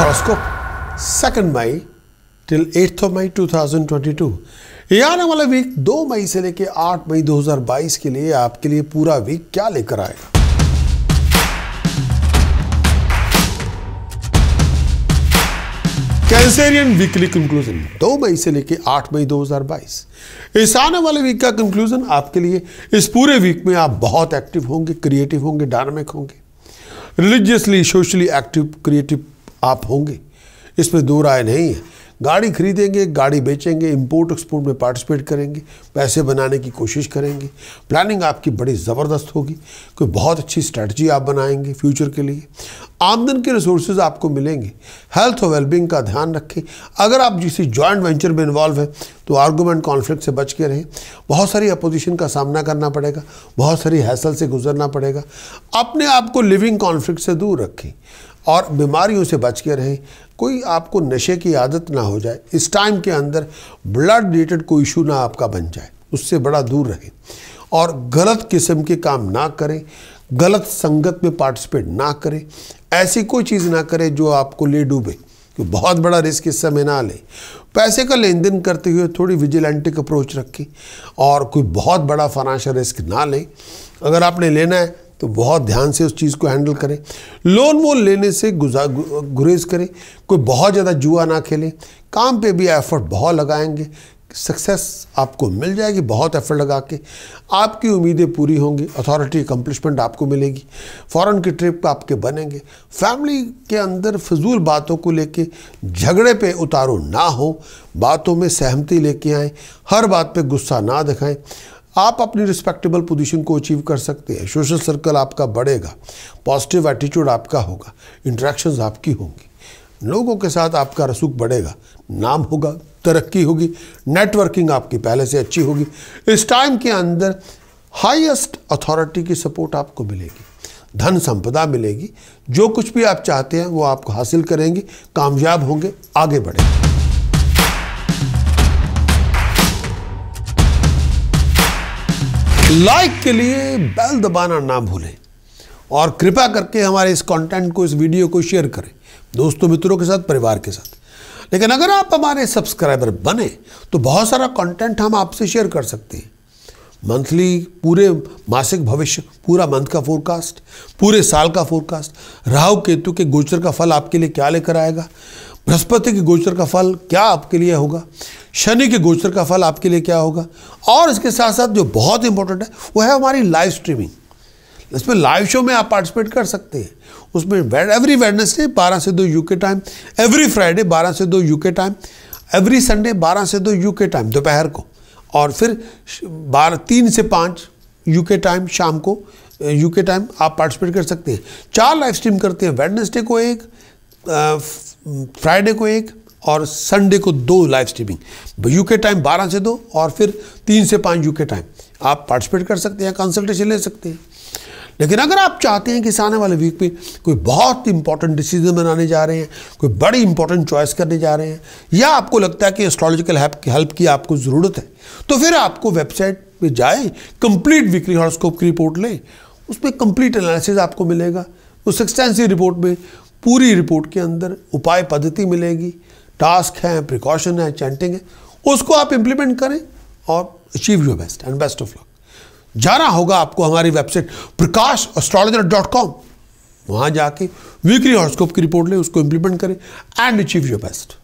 horoscope second May till eighth of May 2022 ये आने वाला वीक दो मई से लेके आठ मई 2022 के लिए आपके लिए पूरा वीक क्या लेकर आएगा कैंसेरियन वीकली कंक्लूजन दो मई से लेके आठ मई 2022 इस आने वाले वीक का कंक्लूजन आपके लिए इस पूरे वीक में आप बहुत एक्टिव होंगे क्रिएटिव होंगे डायनामिक होंगे रिलीजियसली सोशली एक्टिव क्रिएटिव आप होंगे इसमें दो राय नहीं है गाड़ी खरीदेंगे गाड़ी बेचेंगे इंपोर्ट एक्सपोर्ट में पार्टिसिपेट करेंगे पैसे बनाने की कोशिश करेंगे प्लानिंग आपकी बड़ी ज़बरदस्त होगी कोई बहुत अच्छी स्ट्रैटी आप बनाएंगे फ्यूचर के लिए आमदन के रिसोर्स आपको मिलेंगे हेल्थ और वेलबींग का ध्यान रखें अगर आप किसी जॉइंट वेंचर में इन्वॉल्व हैं तो आर्गूमेंट कॉन्फ्लिक्ट से बच के रहें बहुत सारी अपोजिशन का सामना करना पड़ेगा बहुत सारी हैसल से गुजरना पड़ेगा अपने आप को लिविंग कॉन्फ्लिक्ट से दूर रखें और बीमारियों से बच के रहें कोई आपको नशे की आदत ना हो जाए इस टाइम के अंदर ब्लड रिलेटेड कोई इशू ना आपका बन जाए उससे बड़ा दूर रहें और गलत किस्म के काम ना करें गलत संगत में पार्टिसिपेट ना करें ऐसी कोई चीज़ ना करें जो आपको ले डूबे कि बहुत बड़ा रिस्क इस समय ना ले पैसे का लेन देन करते हुए थोड़ी विजिलेंटिक अप्रोच रखें और कोई बहुत बड़ा फाइनेंशियल रिस्क ना लें अगर आपने लेना है तो बहुत ध्यान से उस चीज़ को हैंडल करें लोन वो लेने से गुजा गुरेज करें कोई बहुत ज़्यादा जुआ ना खेलें काम पे भी एफर्ट बहुत लगाएंगे सक्सेस आपको मिल जाएगी बहुत एफर्ट लगा के आपकी उम्मीदें पूरी होंगी अथॉरिटी अकम्पलिशमेंट आपको मिलेगी फ़ॉरन की ट्रिप आपके बनेंगे फैमिली के अंदर फजूल बातों को लेके झगड़े पे उतारो ना हो बातों में सहमति लेके आए हर बात पे गुस्सा ना दिखाएं आप अपनी रिस्पेक्टेबल पोजीशन को अचीव कर सकते हैं सोशल सर्कल आपका बढ़ेगा पॉजिटिव एटीट्यूड आपका होगा इंट्रैक्शन आपकी होंगी लोगों के साथ आपका रसूख बढ़ेगा नाम होगा तरक्की होगी नेटवर्किंग आपकी पहले से अच्छी होगी इस टाइम के अंदर हाईएस्ट अथॉरिटी की सपोर्ट आपको मिलेगी धन संपदा मिलेगी जो कुछ भी आप चाहते हैं वो आपको हासिल करेंगे कामयाब होंगे आगे बढ़ेंगे लाइक के लिए बेल दबाना ना भूलें और कृपा करके हमारे इस कंटेंट को इस वीडियो को शेयर करें दोस्तों मित्रों के साथ परिवार के साथ लेकिन अगर आप हमारे सब्सक्राइबर बने तो बहुत सारा कंटेंट हम आपसे शेयर कर सकते हैं मंथली पूरे मासिक भविष्य पूरा मंथ का फोरकास्ट पूरे साल का फोरकास्ट राहु केतु के गोचर का फल आपके लिए क्या लेकर आएगा बृहस्पति के गोचर का फल क्या आपके लिए होगा शनि के गोचर का फल आपके लिए क्या होगा और इसके साथ साथ जो बहुत इंपॉर्टेंट है वो है हमारी लाइव स्ट्रीमिंग इसमें लाइव शो में आप पार्टिसिपेट कर सकते हैं उसमें एवरी वेडनेसडे बारह से दो यूके टाइम एवरी फ्राइडे बारह से दो यूके टाइम एवरी संडे बारह से दो यूके टाइम दोपहर को और फिर बारह तीन से पाँच यूके टाइम शाम को यूके टाइम आप पार्टिसिपेट कर सकते हैं चार लाइव स्ट्रीम करते हैं वेडनेसडे को एक फ्राइडे को एक और संडे को दो लाइव स्ट्रीमिंग यूके टाइम बारह से दो और फिर तीन से पाँच यूके टाइम आप पार्टिसिपेट कर सकते हैं कंसल्टेशन ले सकते हैं लेकिन अगर आप चाहते हैं कि इस आने वाले वीक में कोई बहुत इंपॉर्टेंट डिसीजन बनाने जा रहे हैं कोई बड़ी इंपॉर्टेंट चॉइस करने जा रहे हैं या आपको लगता है कि एस्ट्रोलॉजिकल हेल्प की आपको ज़रूरत है तो फिर आपको वेबसाइट पर जाए कंप्लीट वीकली हॉरोस्कोप की रिपोर्ट लें उसमें कंप्लीट एनालिसिस आपको मिलेगा उस एक्सटेंसिव रिपोर्ट में पूरी रिपोर्ट के अंदर उपाय पद्धति मिलेगी टास्क हैं प्रिकॉशन है चैंटिंग है उसको आप इम्प्लीमेंट करें और achieve your best and best of luck जाना होगा आपको हमारी website Prakash astrologer dot com वहां जाके वीकली हॉरोस्कोप की रिपोर्ट लें उसको इंप्लीमेंट करें एंड अचीव योर बेस्ट